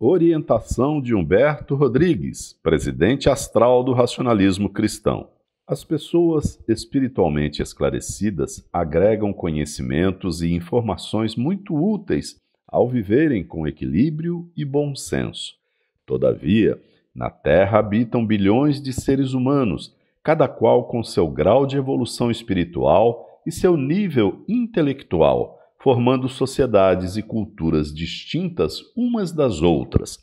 orientação de Humberto Rodrigues, presidente astral do racionalismo cristão. As pessoas espiritualmente esclarecidas agregam conhecimentos e informações muito úteis ao viverem com equilíbrio e bom senso. Todavia, na Terra habitam bilhões de seres humanos, cada qual com seu grau de evolução espiritual e seu nível intelectual formando sociedades e culturas distintas umas das outras.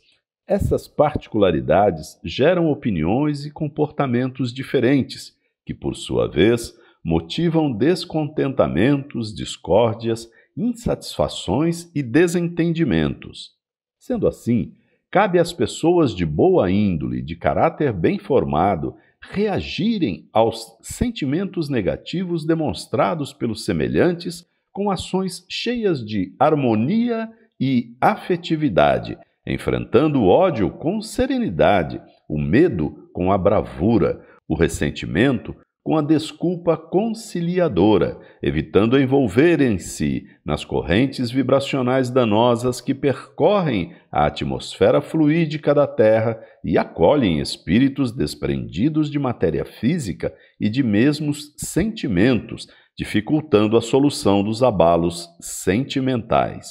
Essas particularidades geram opiniões e comportamentos diferentes, que, por sua vez, motivam descontentamentos, discórdias, insatisfações e desentendimentos. Sendo assim, cabe às pessoas de boa índole, de caráter bem formado, reagirem aos sentimentos negativos demonstrados pelos semelhantes com ações cheias de harmonia e afetividade, enfrentando o ódio com serenidade, o medo com a bravura, o ressentimento com a desculpa conciliadora, evitando envolverem-se nas correntes vibracionais danosas que percorrem a atmosfera fluídica da Terra e acolhem espíritos desprendidos de matéria física e de mesmos sentimentos, dificultando a solução dos abalos sentimentais.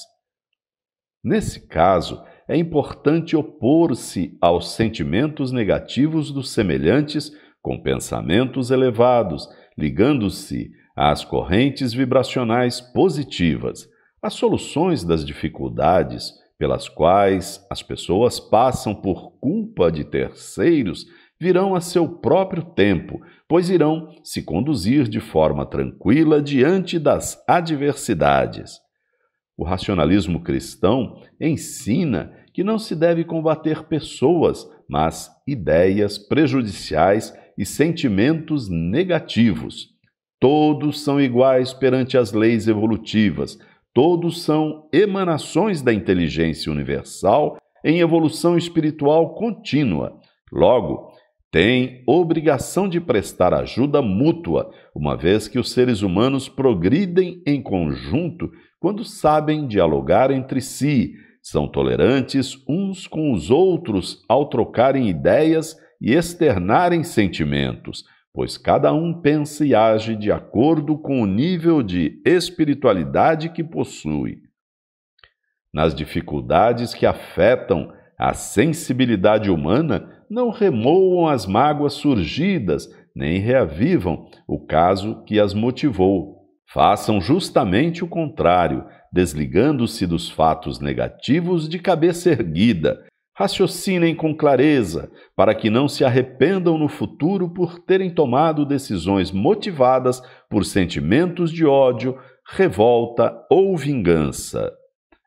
Nesse caso, é importante opor-se aos sentimentos negativos dos semelhantes com pensamentos elevados, ligando-se às correntes vibracionais positivas, às soluções das dificuldades pelas quais as pessoas passam por culpa de terceiros virão a seu próprio tempo, pois irão se conduzir de forma tranquila diante das adversidades. O racionalismo cristão ensina que não se deve combater pessoas, mas ideias prejudiciais e sentimentos negativos. Todos são iguais perante as leis evolutivas, todos são emanações da inteligência universal em evolução espiritual contínua. Logo, têm obrigação de prestar ajuda mútua, uma vez que os seres humanos progridem em conjunto quando sabem dialogar entre si, são tolerantes uns com os outros ao trocarem ideias e externarem sentimentos, pois cada um pensa e age de acordo com o nível de espiritualidade que possui. Nas dificuldades que afetam a sensibilidade humana, não remoam as mágoas surgidas, nem reavivam o caso que as motivou. Façam justamente o contrário, desligando-se dos fatos negativos de cabeça erguida. Raciocinem com clareza, para que não se arrependam no futuro por terem tomado decisões motivadas por sentimentos de ódio, revolta ou vingança.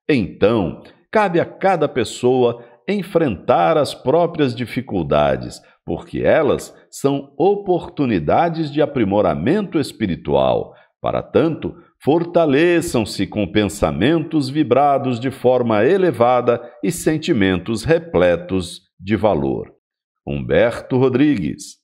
Então, cabe a cada pessoa enfrentar as próprias dificuldades, porque elas são oportunidades de aprimoramento espiritual. Para tanto, fortaleçam-se com pensamentos vibrados de forma elevada e sentimentos repletos de valor. Humberto Rodrigues